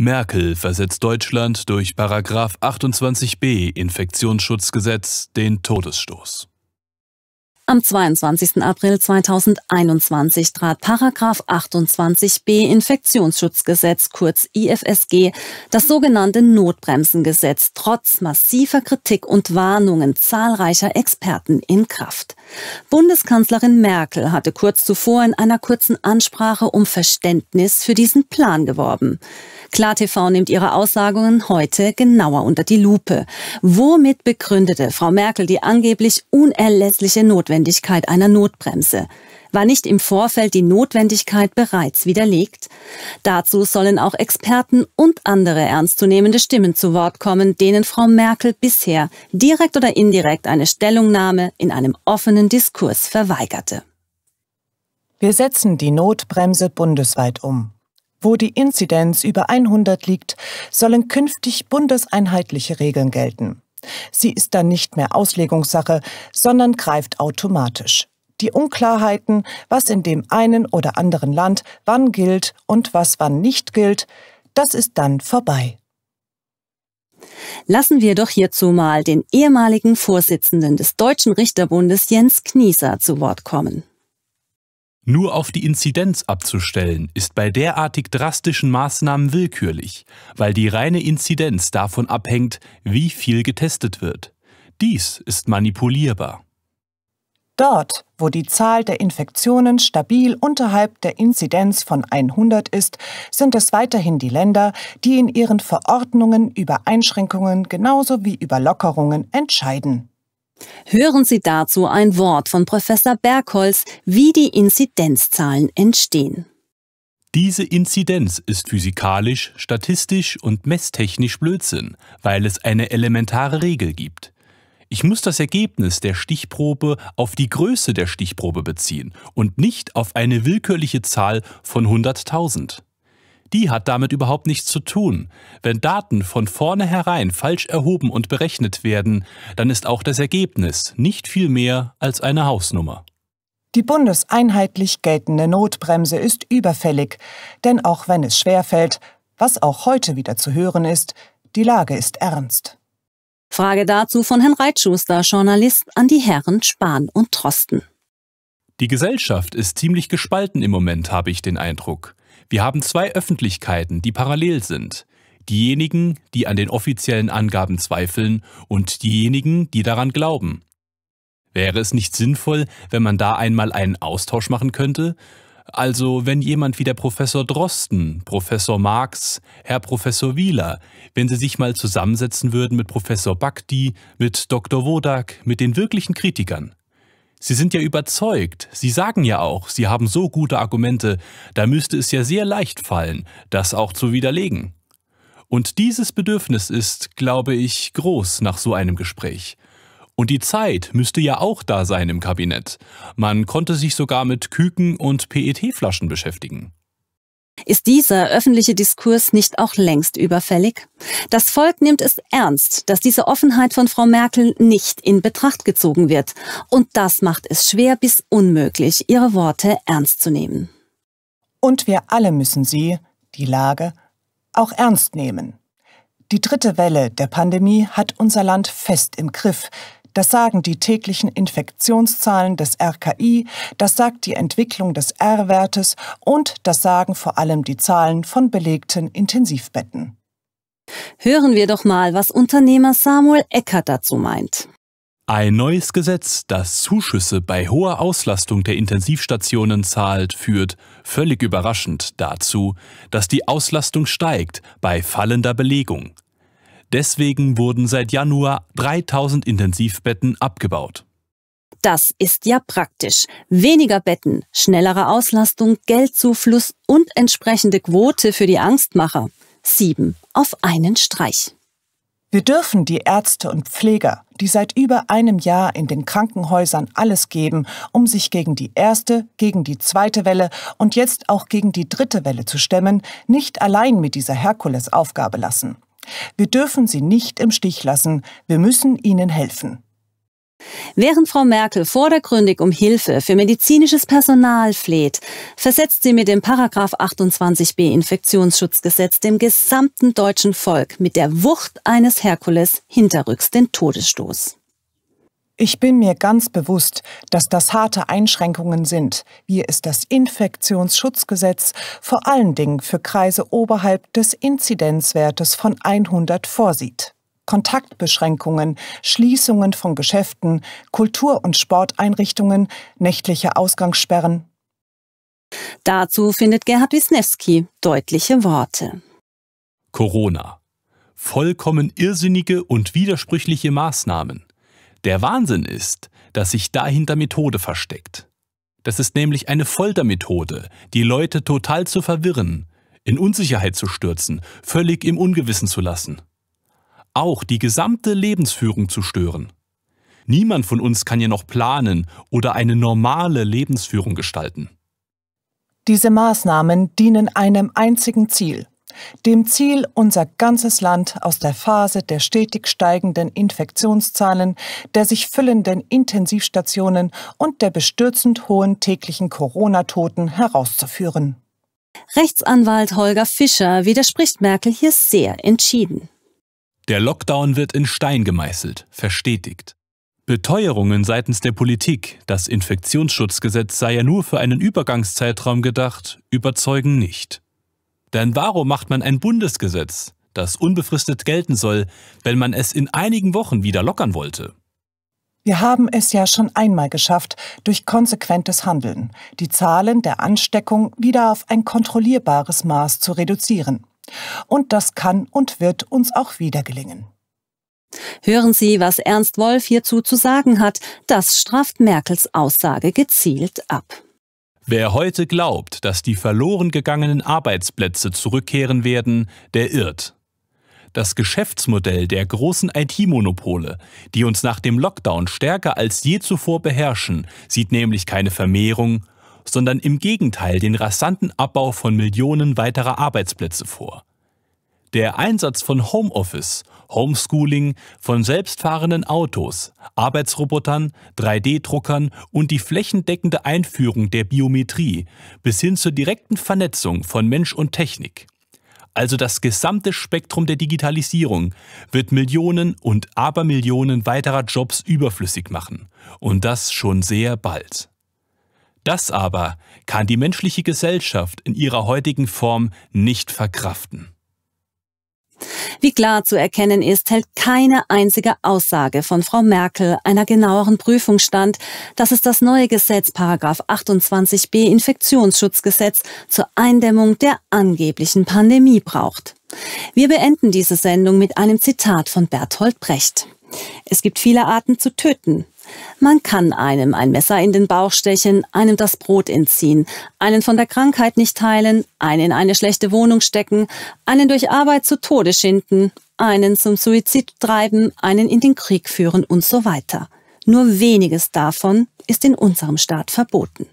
Merkel versetzt Deutschland durch Paragraf 28b Infektionsschutzgesetz den Todesstoß. Am 22. April 2021 trat Paragraf 28b Infektionsschutzgesetz kurz IFSG das sogenannte Notbremsengesetz trotz massiver Kritik und Warnungen zahlreicher Experten in Kraft. Bundeskanzlerin Merkel hatte kurz zuvor in einer kurzen Ansprache um Verständnis für diesen Plan geworben. KlarTV nimmt ihre Aussagungen heute genauer unter die Lupe. Womit begründete Frau Merkel die angeblich unerlässliche Notwendigkeit einer Notbremse? war nicht im Vorfeld die Notwendigkeit bereits widerlegt. Dazu sollen auch Experten und andere ernstzunehmende Stimmen zu Wort kommen, denen Frau Merkel bisher direkt oder indirekt eine Stellungnahme in einem offenen Diskurs verweigerte. Wir setzen die Notbremse bundesweit um. Wo die Inzidenz über 100 liegt, sollen künftig bundeseinheitliche Regeln gelten. Sie ist dann nicht mehr Auslegungssache, sondern greift automatisch die Unklarheiten, was in dem einen oder anderen Land wann gilt und was wann nicht gilt, das ist dann vorbei. Lassen wir doch hierzu mal den ehemaligen Vorsitzenden des Deutschen Richterbundes Jens Knieser zu Wort kommen. Nur auf die Inzidenz abzustellen, ist bei derartig drastischen Maßnahmen willkürlich, weil die reine Inzidenz davon abhängt, wie viel getestet wird. Dies ist manipulierbar. Dort, wo die Zahl der Infektionen stabil unterhalb der Inzidenz von 100 ist, sind es weiterhin die Länder, die in ihren Verordnungen über Einschränkungen genauso wie über Lockerungen entscheiden. Hören Sie dazu ein Wort von Professor Bergholz, wie die Inzidenzzahlen entstehen. Diese Inzidenz ist physikalisch, statistisch und messtechnisch Blödsinn, weil es eine elementare Regel gibt. Ich muss das Ergebnis der Stichprobe auf die Größe der Stichprobe beziehen und nicht auf eine willkürliche Zahl von 100.000. Die hat damit überhaupt nichts zu tun. Wenn Daten von vornherein falsch erhoben und berechnet werden, dann ist auch das Ergebnis nicht viel mehr als eine Hausnummer. Die bundeseinheitlich geltende Notbremse ist überfällig, denn auch wenn es schwerfällt, was auch heute wieder zu hören ist, die Lage ist ernst. Frage dazu von Herrn Reitschuster, Journalist, an die Herren Spahn und Trosten. Die Gesellschaft ist ziemlich gespalten im Moment, habe ich den Eindruck. Wir haben zwei Öffentlichkeiten, die parallel sind. Diejenigen, die an den offiziellen Angaben zweifeln und diejenigen, die daran glauben. Wäre es nicht sinnvoll, wenn man da einmal einen Austausch machen könnte? Also wenn jemand wie der Professor Drosten, Professor Marx, Herr Professor Wieler, wenn sie sich mal zusammensetzen würden mit Professor Bakti, mit Dr. Wodak, mit den wirklichen Kritikern. Sie sind ja überzeugt, Sie sagen ja auch, Sie haben so gute Argumente, da müsste es ja sehr leicht fallen, das auch zu widerlegen. Und dieses Bedürfnis ist, glaube ich, groß nach so einem Gespräch. Und die Zeit müsste ja auch da sein im Kabinett. Man konnte sich sogar mit Küken und PET-Flaschen beschäftigen. Ist dieser öffentliche Diskurs nicht auch längst überfällig? Das Volk nimmt es ernst, dass diese Offenheit von Frau Merkel nicht in Betracht gezogen wird. Und das macht es schwer bis unmöglich, ihre Worte ernst zu nehmen. Und wir alle müssen sie, die Lage, auch ernst nehmen. Die dritte Welle der Pandemie hat unser Land fest im Griff. Das sagen die täglichen Infektionszahlen des RKI, das sagt die Entwicklung des R-Wertes und das sagen vor allem die Zahlen von belegten Intensivbetten. Hören wir doch mal, was Unternehmer Samuel Eckert dazu meint. Ein neues Gesetz, das Zuschüsse bei hoher Auslastung der Intensivstationen zahlt, führt völlig überraschend dazu, dass die Auslastung steigt bei fallender Belegung. Deswegen wurden seit Januar 3000 Intensivbetten abgebaut. Das ist ja praktisch. Weniger Betten, schnellere Auslastung, Geldzufluss und entsprechende Quote für die Angstmacher. Sieben auf einen Streich. Wir dürfen die Ärzte und Pfleger, die seit über einem Jahr in den Krankenhäusern alles geben, um sich gegen die erste, gegen die zweite Welle und jetzt auch gegen die dritte Welle zu stemmen, nicht allein mit dieser Herkulesaufgabe lassen. Wir dürfen sie nicht im Stich lassen. Wir müssen ihnen helfen. Während Frau Merkel vordergründig um Hilfe für medizinisches Personal fleht, versetzt sie mit dem Paragraph 28b Infektionsschutzgesetz dem gesamten deutschen Volk mit der Wucht eines Herkules hinterrücks den Todesstoß. Ich bin mir ganz bewusst, dass das harte Einschränkungen sind, wie es das Infektionsschutzgesetz vor allen Dingen für Kreise oberhalb des Inzidenzwertes von 100 vorsieht. Kontaktbeschränkungen, Schließungen von Geschäften, Kultur- und Sporteinrichtungen, nächtliche Ausgangssperren. Dazu findet Gerhard Wisniewski deutliche Worte. Corona. Vollkommen irrsinnige und widersprüchliche Maßnahmen der Wahnsinn ist, dass sich dahinter Methode versteckt. Das ist nämlich eine Foltermethode, die Leute total zu verwirren, in Unsicherheit zu stürzen, völlig im Ungewissen zu lassen. Auch die gesamte Lebensführung zu stören. Niemand von uns kann ja noch planen oder eine normale Lebensführung gestalten. Diese Maßnahmen dienen einem einzigen Ziel, dem Ziel, unser ganzes Land aus der Phase der stetig steigenden Infektionszahlen, der sich füllenden Intensivstationen und der bestürzend hohen täglichen Corona-Toten herauszuführen. Rechtsanwalt Holger Fischer widerspricht Merkel hier sehr entschieden. Der Lockdown wird in Stein gemeißelt, verstetigt. Beteuerungen seitens der Politik, das Infektionsschutzgesetz sei ja nur für einen Übergangszeitraum gedacht, überzeugen nicht. Denn warum macht man ein Bundesgesetz, das unbefristet gelten soll, wenn man es in einigen Wochen wieder lockern wollte? Wir haben es ja schon einmal geschafft, durch konsequentes Handeln die Zahlen der Ansteckung wieder auf ein kontrollierbares Maß zu reduzieren. Und das kann und wird uns auch wieder gelingen. Hören Sie, was Ernst Wolf hierzu zu sagen hat. Das strafft Merkels Aussage gezielt ab. Wer heute glaubt, dass die verloren gegangenen Arbeitsplätze zurückkehren werden, der irrt. Das Geschäftsmodell der großen IT-Monopole, die uns nach dem Lockdown stärker als je zuvor beherrschen, sieht nämlich keine Vermehrung, sondern im Gegenteil den rasanten Abbau von Millionen weiterer Arbeitsplätze vor. Der Einsatz von Homeoffice Homeschooling, von selbstfahrenden Autos, Arbeitsrobotern, 3D-Druckern und die flächendeckende Einführung der Biometrie bis hin zur direkten Vernetzung von Mensch und Technik. Also das gesamte Spektrum der Digitalisierung wird Millionen und Abermillionen weiterer Jobs überflüssig machen. Und das schon sehr bald. Das aber kann die menschliche Gesellschaft in ihrer heutigen Form nicht verkraften. Wie klar zu erkennen ist, hält keine einzige Aussage von Frau Merkel einer genaueren Prüfung stand, dass es das neue Gesetz 28b Infektionsschutzgesetz zur Eindämmung der angeblichen Pandemie braucht. Wir beenden diese Sendung mit einem Zitat von Bertolt Brecht. Es gibt viele Arten zu töten, man kann einem ein Messer in den Bauch stechen, einem das Brot entziehen, einen von der Krankheit nicht heilen, einen in eine schlechte Wohnung stecken, einen durch Arbeit zu Tode schinden, einen zum Suizid treiben, einen in den Krieg führen und so weiter. Nur weniges davon ist in unserem Staat verboten.